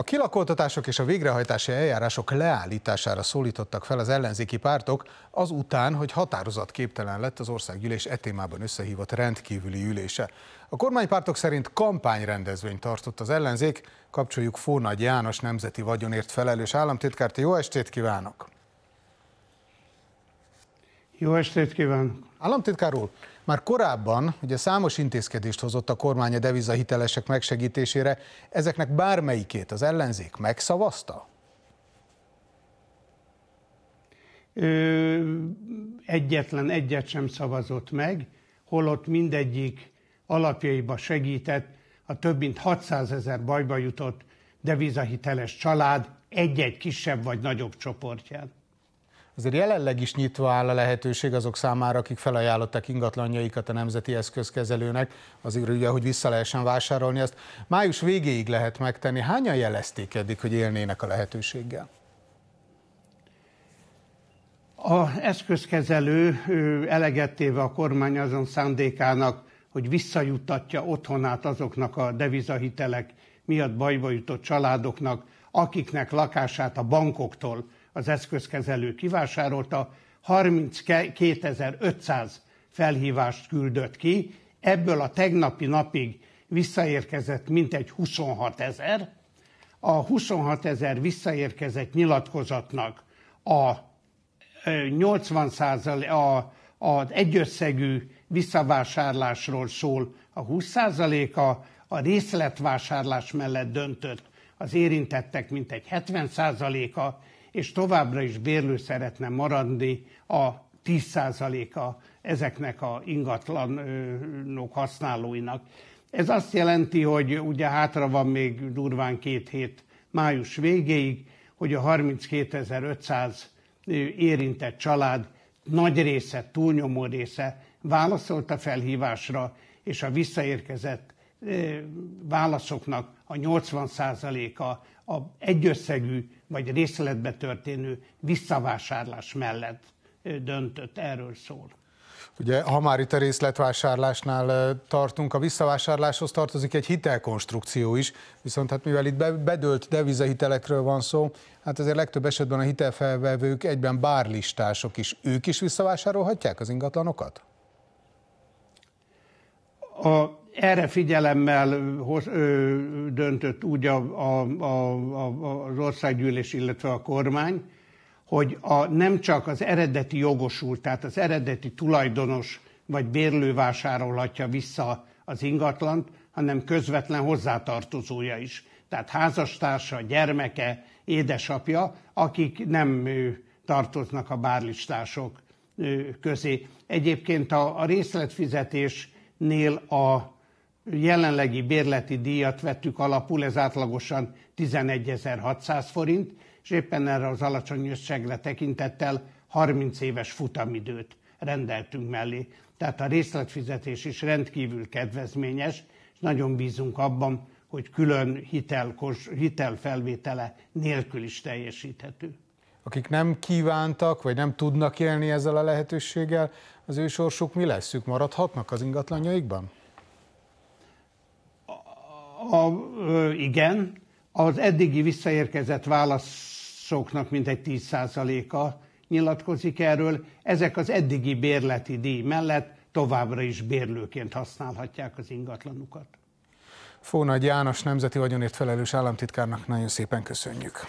A kilakoltatások és a végrehajtási eljárások leállítására szólítottak fel az ellenzéki pártok, azután, hogy határozatképtelen lett az országgyűlés e témában összehívott rendkívüli ülése. A kormánypártok szerint kampányrendezvényt tartott az ellenzék, kapcsoljuk Fónagy János nemzeti vagyonért felelős államtitkárt. Jó estét kívánok! Jó estét kívánok! Államtitkár úr, már korábban ugye számos intézkedést hozott a kormány a devizahitelesek megsegítésére. Ezeknek bármelyikét az ellenzék megszavazta? Ö, egyetlen egyet sem szavazott meg, holott mindegyik alapjaiba segített a több mint 600 ezer bajba jutott devizahiteles család egy-egy kisebb vagy nagyobb csoportját azért jelenleg is nyitva áll a lehetőség azok számára, akik felajánlották ingatlanjaikat a Nemzeti Eszközkezelőnek, azért ugye, hogy vissza lehessen vásárolni, azt május végéig lehet megtenni. Hányan jelezték eddig, hogy élnének a lehetőséggel? A eszközkezelő elegettéve a kormány azon szándékának, hogy visszajuttatja otthonát azoknak a devizahitelek miatt bajba jutott családoknak, akiknek lakását a bankoktól az eszközkezelő kivásárolta, 32.500 felhívást küldött ki, ebből a tegnapi napig visszaérkezett mintegy 26 ezer. A 26 ezer visszaérkezett nyilatkozatnak a 80 e, a, az egyösszegű visszavásárlásról szól a 20 a a részletvásárlás mellett döntött az érintettek mintegy 70 a és továbbra is bérlő szeretne maradni a 10%-a ezeknek a ingatlanok használóinak. Ez azt jelenti, hogy ugye hátra van még durván két hét május végéig, hogy a 32.500 érintett család nagy része, túlnyomó része válaszolt a felhívásra, és a visszaérkezett válaszoknak a 80%-a a egyösszegű vagy részletbe történő visszavásárlás mellett döntött, erről szól. Ugye, ha már itt a részletvásárlásnál tartunk, a visszavásárláshoz tartozik egy hitelkonstrukció is, viszont hát mivel itt be, bedölt devizahitelekről van szó, hát azért legtöbb esetben a hitelfelvevők egyben bárlistások is. Ők is visszavásárolhatják az ingatlanokat? A erre figyelemmel hoz, ö, döntött úgy a, a, a, a, az országgyűlés, illetve a kormány, hogy a, nem csak az eredeti jogosult, tehát az eredeti tulajdonos vagy bérlő vásárolhatja vissza az ingatlant, hanem közvetlen hozzátartozója is. Tehát házastársa, gyermeke, édesapja, akik nem tartoznak a bárlistások közé. Egyébként a, a részletfizetésnél a, jelenlegi bérleti díjat vettük alapul, ez átlagosan 11.600 forint, és éppen erre az alacsony összegre tekintettel 30 éves futamidőt rendeltünk mellé. Tehát a részletfizetés is rendkívül kedvezményes, és nagyon bízunk abban, hogy külön hitel, hitelfelvétele nélkül is teljesíthető. Akik nem kívántak, vagy nem tudnak élni ezzel a lehetőséggel, az ő sorsuk mi leszük? maradhatnak az ingatlanjaikban? a, ö, igen, az eddigi visszaérkezett válaszoknak mintegy 10%-a nyilatkozik erről. Ezek az eddigi bérleti díj mellett továbbra is bérlőként használhatják az ingatlanukat. Fóna János nemzeti vagyonért felelős államtitkárnak nagyon szépen köszönjük.